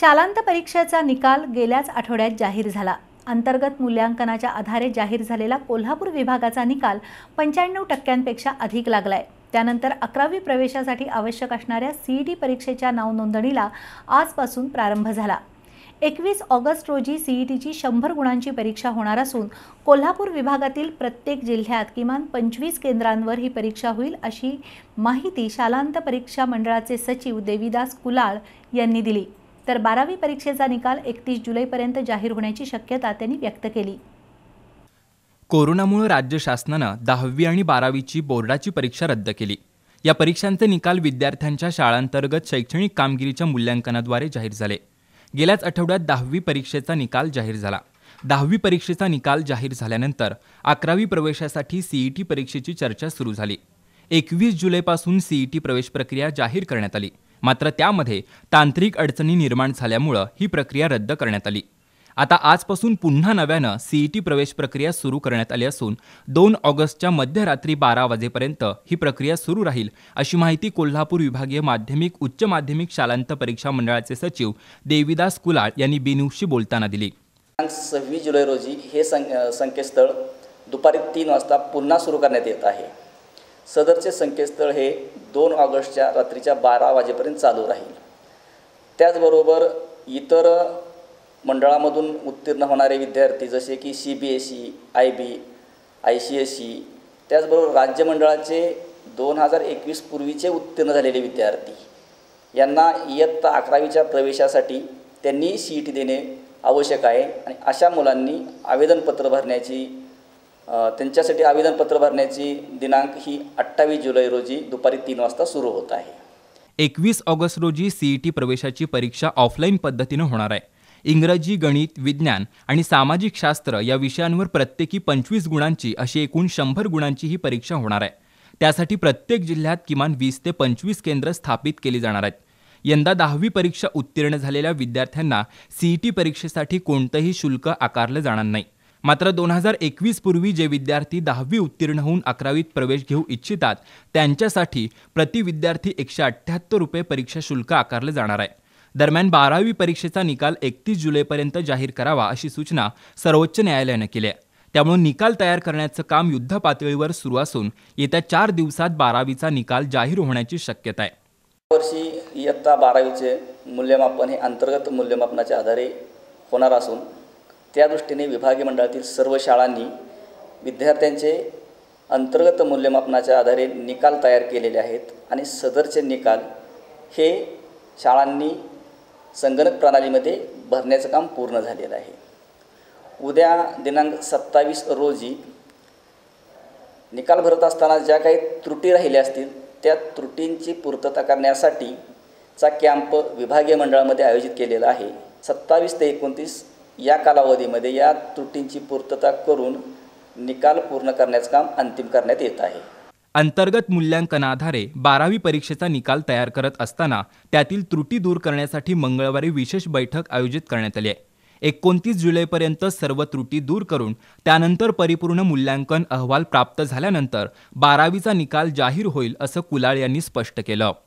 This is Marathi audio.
शालांत परीक्षेचा निकाल गेल्याच आठवड्यात जाहीर झाला अंतर्गत मूल्यांकनाच्या आधारे जाहीर झालेला कोल्हापूर विभागाचा निकाल पंच्याण्णव टक्क्यांपेक्षा अधिक लागलाय त्यानंतर अकरावी प्रवेशासाठी आवश्यक असणाऱ्या सीईटी परीक्षेच्या नावनोंदणीला आजपासून प्रारंभ झाला एकवीस ऑगस्ट रोजी सीईटीची शंभर गुणांची परीक्षा होणार असून कोल्हापूर विभागातील प्रत्येक जिल्ह्यात किमान पंचवीस केंद्रांवर ही परीक्षा होईल अशी माहिती शालांत परीक्षा मंडळाचे सचिव देवीदास कुलाळ यांनी दिली तर बारावी परीक्षेचा निकाल एकतीस जुलैपर्यंत जाहीर होण्याची शक्यता त्यांनी व्यक्त केली कोरोनामुळे राज्य शासनानं दहावी आणि बारावीची बोर्डाची परीक्षा रद्द केली या परीक्षांचे निकाल विद्यार्थ्यांच्या शाळांतर्गत शैक्षणिक कामगिरीच्या मूल्यांकनाद्वारे जाहीर झाले गेल्याच आठवड्यात दहावी परीक्षेचा निकाल जाहीर झाला दहावी परीक्षेचा निकाल जाहीर झाल्यानंतर अकरावी प्रवेशासाठी सीईटी परीक्षेची चर्चा सुरू झाली एकवीस जुलैपासून सीईटी प्रवेश प्रक्रिया जाहीर करण्यात आली मात्र त्यामध्ये तांत्रिक अडचणी निर्माण झाल्यामुळं ही प्रक्रिया रद्द करण्यात आली आता आजपासून पुन्हा नव्यानं सीईटी e प्रवेश प्रक्रिया सुरू करण्यात आली असून दोन ऑगस्टच्या मध्यरात्री बारा वाजेपर्यंत ही प्रक्रिया सुरू राहील अशी माहिती कोल्हापूर विभागीय माध्यमिक उच्च माध्यमिक शालांत परीक्षा मंडळाचे सचिव देविदास कुलाळ यांनी बिनूशी बोलताना दिली सव्वीस जुलै रोजी हे संकेतस्थळ दुपारी तीन वाजता पुन्हा सुरू करण्यात येत आहे सदरचे संकेतस्थळ हे दोन ऑगस्टच्या रात्रीच्या बारा वाजेपर्यंत चालू राहील त्याचबरोबर इतर मंडळामधून उत्तीर्ण होणारे विद्यार्थी जसे की C B S E I B I C S E त्याचबरोबर राज्य मंडळाचे दोन हजार एकवीस पूर्वीचे उत्तीर्ण झालेले विद्यार्थी यांना इयत्ता अकरावीच्या प्रवेशासाठी त्यांनी सीट देणे आवश्यक आहे आणि अशा मुलांनी आवेदनपत्र भरण्याची त्यांच्यासाठी आवेदनपत्र भरण्याची दिनांक ही अठ्ठावीस जुलै रोजी दुपारी तीन वाजता सुरू होत आहे एकवीस ऑगस्ट रोजी सीईटी प्रवेशाची परीक्षा ऑफलाईन पद्धतीनं होणार आहे इंग्रजी गणित विज्ञान आणि सामाजिक शास्त्र या विषयांवर प्रत्येकी पंचवीस गुणांची अशी एकूण शंभर गुणांची ही परीक्षा होणार आहे त्यासाठी प्रत्येक जिल्ह्यात किमान वीस ते पंचवीस केंद्र स्थापित केली जाणार आहेत यंदा दहावी परीक्षा उत्तीर्ण झालेल्या विद्यार्थ्यांना सीईटी परीक्षेसाठी कोणतंही शुल्क आकारलं जाणार नाही मात्र दोन हजार एकवीस पूर्वी जे विद्यार्थी दहावी उत्तीर्ण होऊन अकरावीत प्रवेश घेऊ इच्छितात त्यांच्यासाठी प्रति विद्यार्थी एकशे अठ्ठ्याहत्तर रुपये परीक्षा शुल्क आकारले जाणार आहे दरम्यान बारावी परीक्षेचा निकाल एकतीस जुलैपर्यंत जाहीर करावा अशी सूचना सर्वोच्च न्यायालयानं केली आहे त्यामुळे निकाल तयार करण्याचं काम युद्ध पातळीवर सुरू असून येत्या चार दिवसात बारावीचा निकाल जाहीर होण्याची शक्यता आहे वर्षी इयत्ता बारावीचे मूल्यमापन हे अंतर्गत मूल्यमापनाच्या आधारे होणार असून त्या दृष्टीने विभागीय मंडळातील सर्व शाळांनी विद्यार्थ्यांचे अंतर्गत मूल्यमापनाच्या आधारे निकाल तयार केलेले आहेत आणि सदरचे निकाल हे शाळांनी संगणक प्रणालीमध्ये भरण्याचं काम पूर्ण झालेलं आहे उद्या दिनांक सत्तावीस रोजी निकाल भरत असताना ज्या काही त्रुटी राहिल्या असतील त्या त्रुटींची पूर्तता करण्यासाठीचा कॅम्प विभागीय मंडळामध्ये आयोजित केलेला आहे सत्तावीस ते एकोणतीस या कालावधीमध्ये या त्रुटींची पूर्तता करून निकाल पूर्ण करण्याचं काम अंतिम करण्यात येत आहे अंतर्गत मूल्यांकनाधारे बारावी परीक्षेचा निकाल तयार करत असताना त्यातील त्रुटी दूर करण्यासाठी मंगळवारी विशेष बैठक आयोजित करण्यात आली आहे एकोणतीस जुलैपर्यंत सर्व त्रुटी दूर करून त्यानंतर परिपूर्ण मूल्यांकन अहवाल प्राप्त झाल्यानंतर बारावीचा निकाल जाहीर होईल असं कुलाळ यांनी स्पष्ट केलं